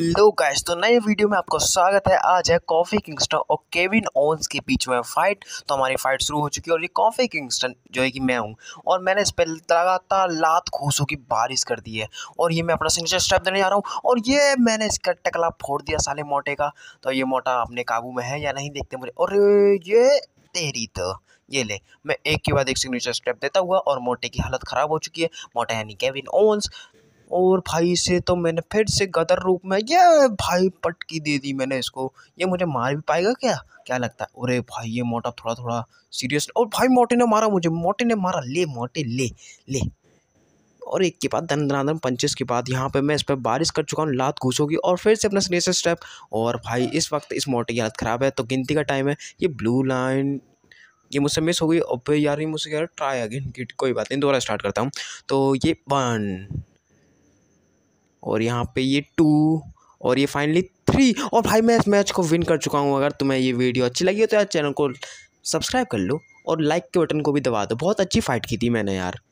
hello guys तो नए video में आपका स्वागत है आज है कॉफ़ी किंगस्टन और केविन ओन्स के बीच में फाइट तो हमारी फाइट शुरू हो चुकी है और ये कॉफ़ी किंगस्टन जो है कि मैं हूँ और मैंने इस पर लगातार लात घूसों की बारिश कर दी है और ये मैं अपना सिग्नेचर स्टेप देने जा रहा हूँ और ये मैंने इसका टकला फोड़ दिया साले मोटे का तो ये मोटा अपने काबू में है या नहीं देखते मुझे और ये तेरी तो ये ले मैं एक के बाद एक सिग्नेचर स्टेप देता हुआ और मोटे की हालत ख़राब हो चुकी है मोटा यानी केविन ओन्स और भाई से तो मैंने फिर से गदर रूप में ये भाई पटकी दे दी मैंने इसको ये मुझे मार भी पाएगा क्या क्या लगता है अरे भाई ये मोटा थोड़ा थोड़ा सीरियस और भाई मोटे ने मारा मुझे मोटे ने मारा ले मोटे ले ले और एक के बाद धन धनाधन पंचेस के बाद यहाँ पे मैं इस पर बारिश कर चुका हूँ लात घुसोगी और फिर से अपना सिग्नेचर स्टेप और भाई इस वक्त इस मोटे की हालत ख़राब है तो गिनती का टाइम है ये ब्लू लाइन ये मुझसे मिस हो गई फिर यार ये मुझसे यार ट्राई अगेन कोई बात नहीं दोबारा स्टार्ट करता हूँ तो ये वन और यहाँ पे ये टू और ये फाइनली थ्री और भाई मैं इस मैच को विन कर चुका हूँ अगर तुम्हें ये वीडियो अच्छी लगी हो तो यार चैनल को सब्सक्राइब कर लो और लाइक के बटन को भी दबा दो बहुत अच्छी फाइट की थी मैंने यार